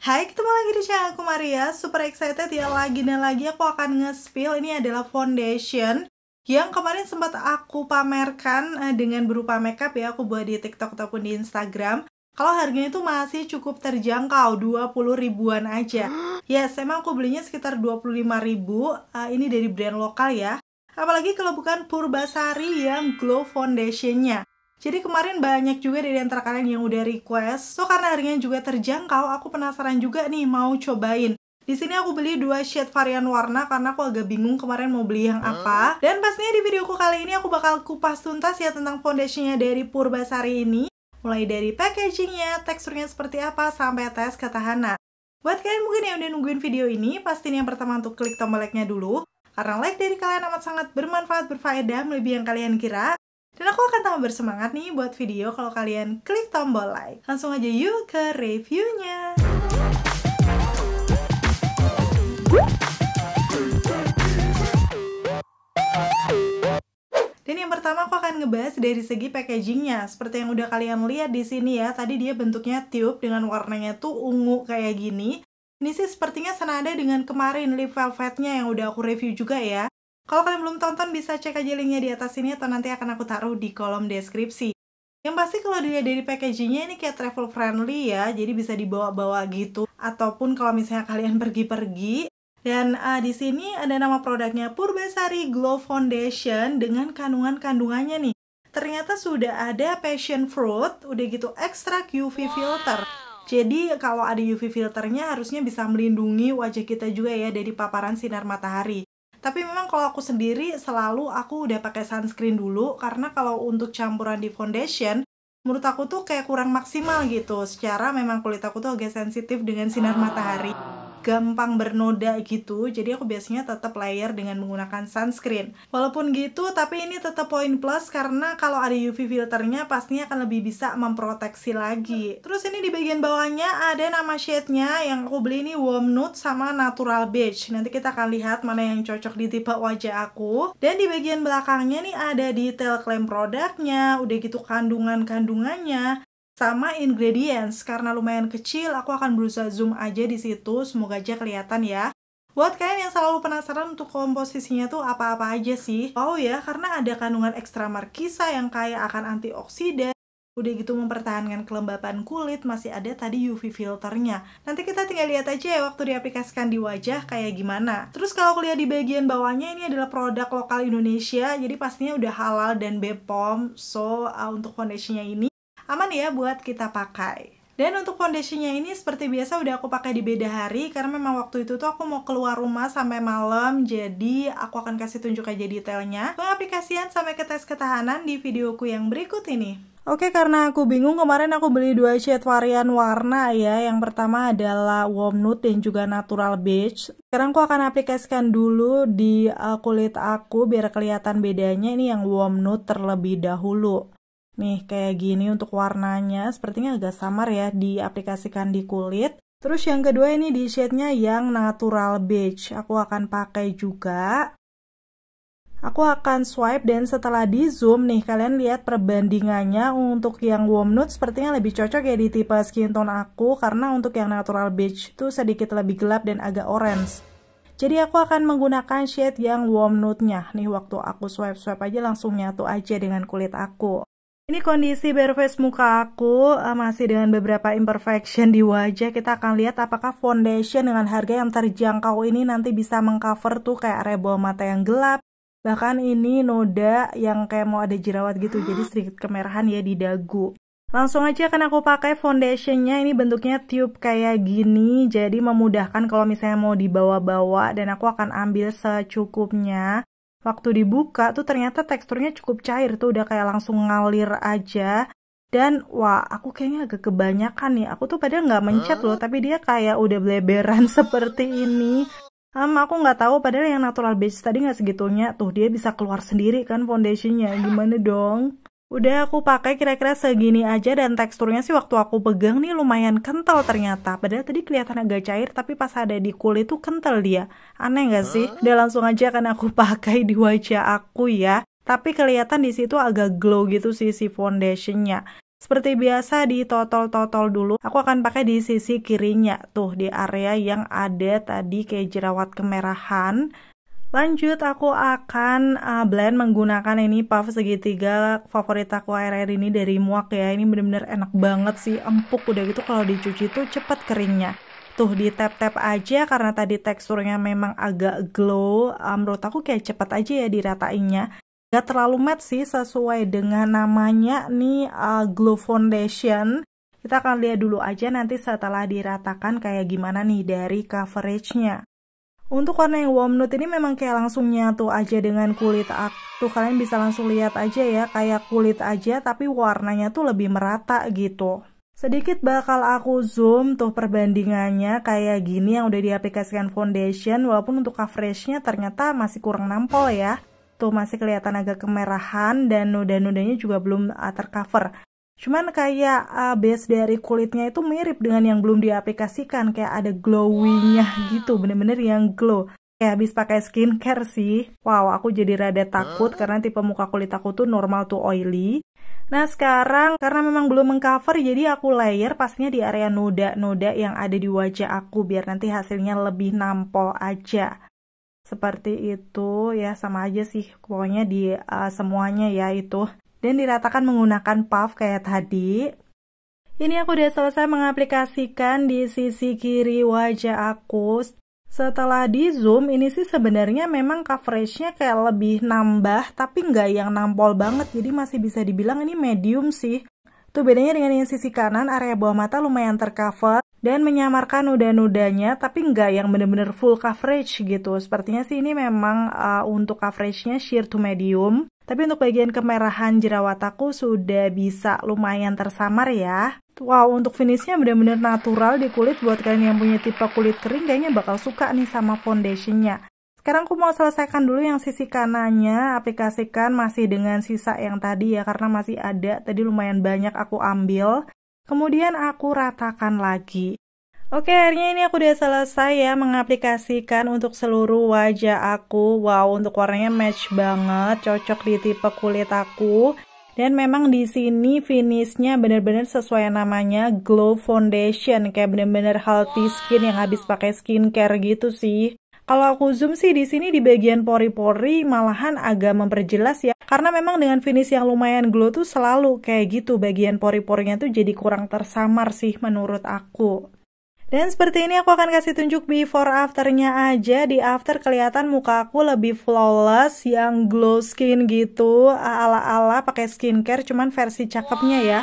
Hai, ketemu lagi di channel aku Maria. Super excited ya lagi dan lagi aku akan nge-spill. Ini adalah foundation yang kemarin sempat aku pamerkan eh, dengan berupa makeup ya. Aku buat di TikTok ataupun di Instagram. Kalau harganya itu masih cukup terjangkau, 20 ribuan aja. Ya, Yes, emang aku belinya sekitar 25 ribu. Eh, ini dari brand lokal ya. Apalagi kalau bukan Purbasari yang glow foundationnya. Jadi kemarin banyak juga dari antara kalian yang udah request. So karena harganya juga terjangkau, aku penasaran juga nih mau cobain. Di sini aku beli dua shade varian warna karena aku agak bingung kemarin mau beli yang apa. Hmm. Dan pastinya di videoku kali ini aku bakal kupas tuntas ya tentang foundationnya dari Purbasari ini. Mulai dari packagingnya, teksturnya seperti apa, sampai tes ketahanan. Buat kalian mungkin yang udah nungguin video ini, pastiin yang pertama untuk klik tombol like-nya dulu. Karena like dari kalian amat sangat bermanfaat, berfaedah, lebih yang kalian kira. Dan aku akan tambah bersemangat nih buat video kalau kalian klik tombol like. Langsung aja yuk ke reviewnya. Dan yang pertama aku akan ngebahas dari segi packagingnya. Seperti yang udah kalian lihat di sini ya, tadi dia bentuknya tube dengan warnanya tuh ungu kayak gini. Ini sih sepertinya senada dengan kemarin lip velvetnya yang udah aku review juga ya. Kalau kalian belum tonton bisa cek aja linknya di atas sini atau nanti akan aku taruh di kolom deskripsi. Yang pasti kalau dilihat dari packagingnya ini kayak travel friendly ya, jadi bisa dibawa-bawa gitu. Ataupun kalau misalnya kalian pergi-pergi, dan uh, di sini ada nama produknya Purbasari Glow Foundation dengan kandungan-kandungannya nih. Ternyata sudah ada passion fruit, udah gitu extra UV filter. Jadi kalau ada UV filternya harusnya bisa melindungi wajah kita juga ya dari paparan sinar matahari tapi memang kalau aku sendiri selalu aku udah pakai sunscreen dulu karena kalau untuk campuran di foundation menurut aku tuh kayak kurang maksimal gitu secara memang kulit aku tuh agak sensitif dengan sinar matahari ah gampang bernoda gitu jadi aku biasanya tetap layer dengan menggunakan sunscreen walaupun gitu tapi ini tetap poin plus karena kalau ada UV filternya pastinya akan lebih bisa memproteksi lagi terus ini di bagian bawahnya ada nama shade-nya yang aku beli ini warm nude sama natural beige nanti kita akan lihat mana yang cocok di tipe wajah aku dan di bagian belakangnya nih ada detail klaim produknya udah gitu kandungan-kandungannya sama ingredients karena lumayan kecil aku akan berusaha zoom aja di situ semoga aja kelihatan ya Buat kalian yang selalu penasaran untuk komposisinya tuh apa-apa aja sih Wow ya, karena ada kandungan ekstra markisa yang kaya akan antioksidan Udah gitu mempertahankan kelembapan kulit, masih ada tadi UV filternya. Nanti kita tinggal lihat aja ya waktu diaplikasikan di wajah kayak gimana. Terus kalau kulihat di bagian bawahnya ini adalah produk lokal Indonesia, jadi pastinya udah halal dan bepom So, uh, untuk foundationnya ini aman ya buat kita pakai. Dan untuk foundationnya ini seperti biasa udah aku pakai di beda hari karena memang waktu itu tuh aku mau keluar rumah sampai malam jadi aku akan kasih tunjuk aja detailnya pengaplikasian sampai ke tes ketahanan di videoku yang berikut ini. Oke, karena aku bingung kemarin aku beli dua shade varian warna ya. Yang pertama adalah warm nude dan juga natural beige. Sekarang aku akan aplikasikan dulu di uh, kulit aku biar kelihatan bedanya ini yang warm nude terlebih dahulu. Nih, kayak gini untuk warnanya, sepertinya agak samar ya diaplikasikan di kulit. Terus yang kedua ini di shade-nya yang natural beige, aku akan pakai juga. Aku akan swipe dan setelah di zoom nih kalian lihat perbandingannya untuk yang warm nude sepertinya lebih cocok ya di tipe skin tone aku karena untuk yang natural beige itu sedikit lebih gelap dan agak orange. Jadi aku akan menggunakan shade yang warm nude-nya. Nih waktu aku swipe-swipe aja langsung nyatu aja dengan kulit aku. Ini kondisi bare face muka aku uh, masih dengan beberapa imperfection di wajah. Kita akan lihat apakah foundation dengan harga yang terjangkau ini nanti bisa mengcover tuh kayak bawah mata yang gelap. Bahkan ini noda yang kayak mau ada jerawat gitu, jadi sedikit kemerahan ya di dagu. Langsung aja akan aku pakai foundationnya, ini bentuknya tube kayak gini, jadi memudahkan kalau misalnya mau dibawa-bawa dan aku akan ambil secukupnya. Waktu dibuka tuh ternyata teksturnya cukup cair tuh udah kayak langsung ngalir aja. Dan wah aku kayaknya agak kebanyakan nih. Aku tuh padahal nggak mencet loh tapi dia kayak udah beleberan seperti ini. Um, aku nggak tahu padahal yang natural base tadi nggak segitunya tuh dia bisa keluar sendiri kan foundationnya gimana dong? Udah aku pakai kira-kira segini aja dan teksturnya sih waktu aku pegang nih lumayan kental ternyata. Padahal tadi kelihatan agak cair tapi pas ada di kulit tuh kental dia. Aneh gak sih? Udah langsung aja kan aku pakai di wajah aku ya. Tapi kelihatan di situ agak glow gitu sih si foundationnya. Seperti biasa di totol-totol dulu, aku akan pakai di sisi kirinya tuh di area yang ada tadi kayak jerawat kemerahan Lanjut aku akan uh, blend menggunakan ini puff segitiga favorit aku air-air ini dari Muak ya. Ini bener-bener enak banget sih, empuk udah gitu kalau dicuci tuh cepet keringnya. Tuh di tap-tap aja karena tadi teksturnya memang agak glow. Uh, menurut aku kayak cepet aja ya diratainnya. Gak terlalu matte sih sesuai dengan namanya nih uh, glow foundation. Kita akan lihat dulu aja nanti setelah diratakan kayak gimana nih dari coveragenya. Untuk warna yang warm nude ini memang kayak langsung nyatu aja dengan kulit aku. Tuh kalian bisa langsung lihat aja ya, kayak kulit aja tapi warnanya tuh lebih merata gitu. Sedikit bakal aku zoom tuh perbandingannya kayak gini yang udah diaplikasikan foundation walaupun untuk coveragenya ternyata masih kurang nampol ya. Tuh masih kelihatan agak kemerahan dan noda-nodanya juga belum ah, tercover. Cuman kayak uh, base dari kulitnya itu mirip dengan yang belum diaplikasikan, kayak ada glowingnya gitu, bener-bener yang glow. Kayak habis pakai skincare sih. Wow, aku jadi rada takut karena tipe muka kulit aku tuh normal tuh oily. Nah sekarang karena memang belum mengcover jadi aku layer pastinya di area noda-noda yang ada di wajah aku biar nanti hasilnya lebih nampol aja. Seperti itu ya sama aja sih pokoknya di uh, semuanya ya itu dan diratakan menggunakan puff kayak tadi. Ini aku udah selesai mengaplikasikan di sisi kiri wajah aku. Setelah di zoom, ini sih sebenarnya memang coveragenya kayak lebih nambah, tapi nggak yang nampol banget, jadi masih bisa dibilang ini medium sih. Tuh bedanya dengan yang sisi kanan, area bawah mata lumayan tercover, dan menyamarkan noda-nodanya tapi nggak yang bener-bener full coverage gitu. Sepertinya sih ini memang uh, untuk coveragenya sheer to medium. Tapi untuk bagian kemerahan jerawat aku sudah bisa lumayan tersamar ya. Wow, untuk finishnya benar-benar natural di kulit buat kalian yang punya tipe kulit kering kayaknya bakal suka nih sama foundationnya. Sekarang aku mau selesaikan dulu yang sisi kanannya, aplikasikan masih dengan sisa yang tadi ya, karena masih ada, tadi lumayan banyak aku ambil. Kemudian aku ratakan lagi. Oke, akhirnya ini aku udah selesai ya mengaplikasikan untuk seluruh wajah aku. Wow, untuk warnanya match banget, cocok di tipe kulit aku. Dan memang di sini finishnya bener-bener sesuai namanya glow foundation, kayak bener-bener healthy skin yang habis pakai skincare gitu sih. Kalau aku zoom sih di sini di bagian pori-pori malahan agak memperjelas ya. Karena memang dengan finish yang lumayan glow tuh selalu kayak gitu bagian pori-porinya tuh jadi kurang tersamar sih menurut aku. Dan seperti ini aku akan kasih tunjuk before afternya aja. Di after kelihatan muka aku lebih flawless yang glow skin gitu. Ala-ala pakai skincare cuman versi cakepnya ya.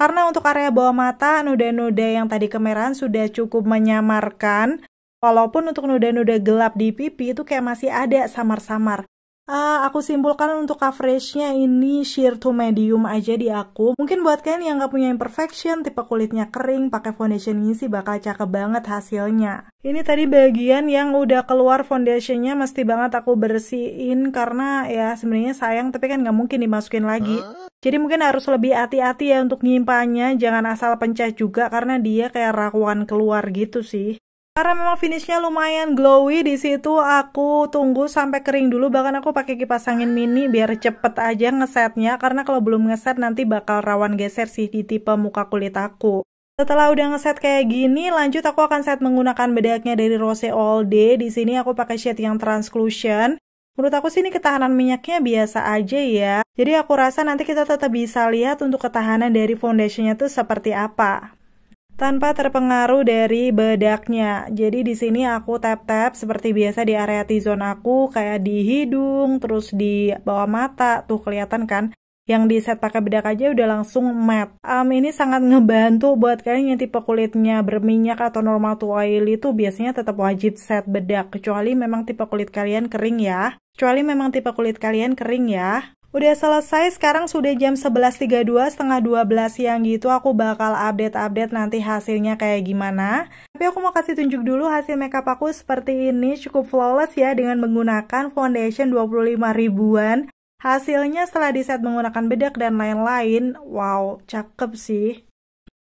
Karena untuk area bawah mata noda-noda yang tadi kemerahan sudah cukup menyamarkan. Walaupun untuk noda-noda gelap di pipi itu kayak masih ada samar-samar. Uh, aku simpulkan untuk coveragenya ini sheer to medium aja di aku. Mungkin buat kalian yang gak punya imperfection, tipe kulitnya kering, pakai foundation ini sih bakal cakep banget hasilnya. Ini tadi bagian yang udah keluar foundationnya mesti banget aku bersihin karena ya sebenarnya sayang tapi kan gak mungkin dimasukin lagi. Jadi mungkin harus lebih hati-hati ya untuk nyimpannya, jangan asal pencet juga karena dia kayak rakuan keluar gitu sih. Karena memang finishnya lumayan glowy di situ aku tunggu sampai kering dulu bahkan aku pakai kipas angin mini biar cepet aja ngesetnya karena kalau belum ngeset nanti bakal rawan geser sih di tipe muka kulit aku. Setelah udah ngeset kayak gini, lanjut aku akan set menggunakan bedaknya dari Rose All Day. Di sini aku pakai shade yang translucent. Menurut aku sih ini ketahanan minyaknya biasa aja ya. Jadi aku rasa nanti kita tetap bisa lihat untuk ketahanan dari foundationnya tuh seperti apa tanpa terpengaruh dari bedaknya. Jadi di sini aku tap-tap seperti biasa di area T-zone aku kayak di hidung, terus di bawah mata, tuh kelihatan kan? Yang di set pakai bedak aja udah langsung matte. Um, ini sangat ngebantu buat kalian yang tipe kulitnya berminyak atau normal to oily itu biasanya tetap wajib set bedak kecuali memang tipe kulit kalian kering ya. Kecuali memang tipe kulit kalian kering ya. Udah selesai, sekarang sudah jam 11.32, setengah 12 siang gitu aku bakal update-update nanti hasilnya kayak gimana. Tapi aku mau kasih tunjuk dulu hasil makeup aku seperti ini, cukup flawless ya dengan menggunakan foundation 25 ribuan. Hasilnya setelah di set menggunakan bedak dan lain-lain, wow cakep sih.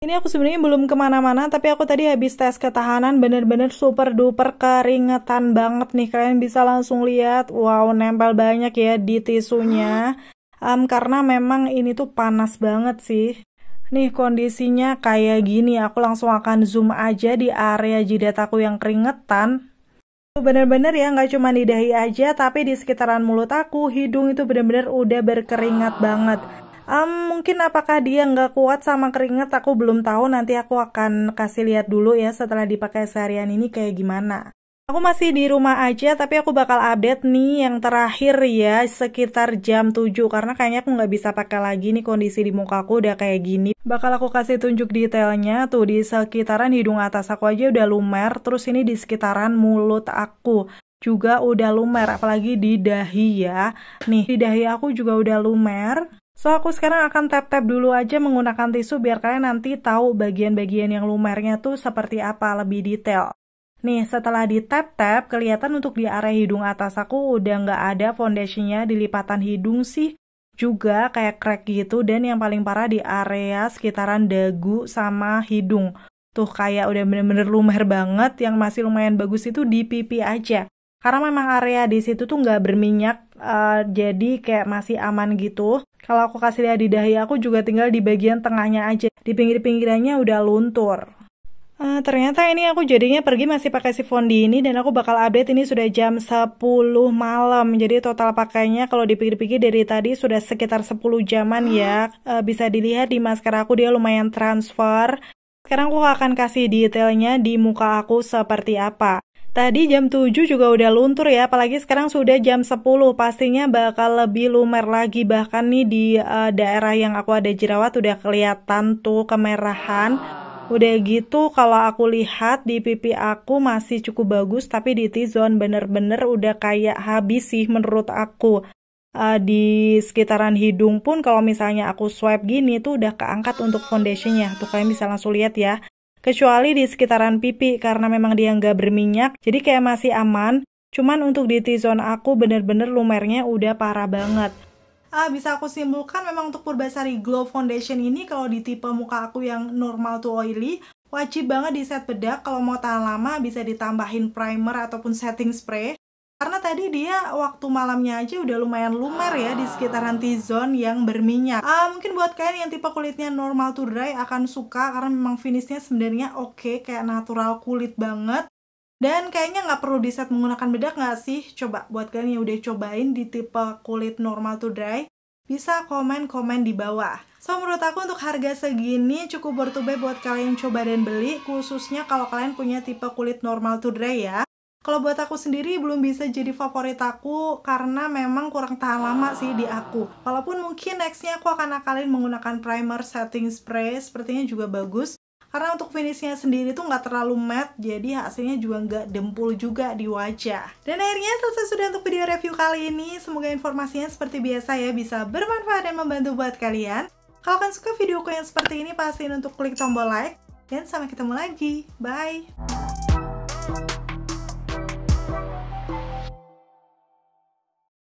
Ini aku sebenarnya belum kemana-mana, tapi aku tadi habis tes ketahanan bener-bener super duper keringetan banget nih. Kalian bisa langsung lihat, wow nempel banyak ya di tisunya. Um, karena memang ini tuh panas banget sih. Nih kondisinya kayak gini, aku langsung akan zoom aja di area jidat aku yang keringetan. Bener-bener ya, nggak cuma di dahi aja, tapi di sekitaran mulut aku, hidung itu bener-bener udah berkeringat banget. Um, mungkin apakah dia nggak kuat sama keringat aku belum tahu nanti aku akan kasih lihat dulu ya setelah dipakai seharian ini kayak gimana. Aku masih di rumah aja tapi aku bakal update nih yang terakhir ya sekitar jam 7 karena kayaknya aku nggak bisa pakai lagi nih kondisi di muka aku udah kayak gini. Bakal aku kasih tunjuk detailnya tuh di sekitaran hidung atas aku aja udah lumer terus ini di sekitaran mulut aku juga udah lumer apalagi di dahi ya. Nih di dahi aku juga udah lumer. So aku sekarang akan tap-tap dulu aja menggunakan tisu biar kalian nanti tahu bagian-bagian yang lumernya tuh seperti apa lebih detail. Nih setelah di tap-tap kelihatan untuk di area hidung atas aku udah nggak ada foundationnya di lipatan hidung sih juga kayak crack gitu dan yang paling parah di area sekitaran dagu sama hidung. Tuh kayak udah bener-bener lumer banget yang masih lumayan bagus itu di pipi aja karena memang area di situ tuh nggak berminyak uh, jadi kayak masih aman gitu kalau aku kasih lihat di dahi aku juga tinggal di bagian tengahnya aja. Di pinggir-pinggirannya udah luntur. Uh, ternyata ini aku jadinya pergi masih pakai sifon di ini dan aku bakal update ini sudah jam 10 malam. Jadi total pakainya kalau dipikir-pikir dari tadi sudah sekitar 10 jaman ya. Uh, bisa dilihat di masker aku dia lumayan transfer. Sekarang aku akan kasih detailnya di muka aku seperti apa. Tadi jam 7 juga udah luntur ya, apalagi sekarang sudah jam 10, pastinya bakal lebih lumer lagi. Bahkan nih di uh, daerah yang aku ada jerawat udah kelihatan tuh kemerahan. Udah gitu kalau aku lihat di pipi aku masih cukup bagus, tapi di T-zone bener-bener udah kayak habis sih menurut aku. Uh, di sekitaran hidung pun kalau misalnya aku swipe gini tuh udah keangkat untuk foundationnya. Tuh kalian bisa langsung lihat ya kecuali di sekitaran pipi karena memang dia nggak berminyak, jadi kayak masih aman. Cuman untuk di T-zone aku bener-bener lumernya udah parah banget. Ah, bisa aku simpulkan memang untuk Purbasari Glow Foundation ini kalau di tipe muka aku yang normal to oily, wajib banget di set bedak kalau mau tahan lama bisa ditambahin primer ataupun setting spray karena tadi dia waktu malamnya aja udah lumayan lumer ya di sekitaran T-zone yang berminyak. Uh, mungkin buat kalian yang tipe kulitnya normal to dry akan suka karena memang finishnya sebenarnya oke okay, kayak natural kulit banget. Dan kayaknya nggak perlu diset menggunakan bedak nggak sih? Coba buat kalian yang udah cobain di tipe kulit normal to dry, bisa komen-komen di bawah. So, menurut aku untuk harga segini cukup worth buat kalian coba dan beli, khususnya kalau kalian punya tipe kulit normal to dry ya. Kalau buat aku sendiri belum bisa jadi favorit aku karena memang kurang tahan lama sih di aku. Walaupun mungkin nextnya aku akan akalin menggunakan primer setting spray, sepertinya juga bagus. Karena untuk finishnya sendiri tuh nggak terlalu matte, jadi hasilnya juga nggak dempul juga di wajah. Dan akhirnya selesai sudah untuk video review kali ini. Semoga informasinya seperti biasa ya bisa bermanfaat dan membantu buat kalian. Kalau kalian suka videoku yang seperti ini, pastiin untuk klik tombol like. Dan sampai ketemu lagi. Bye!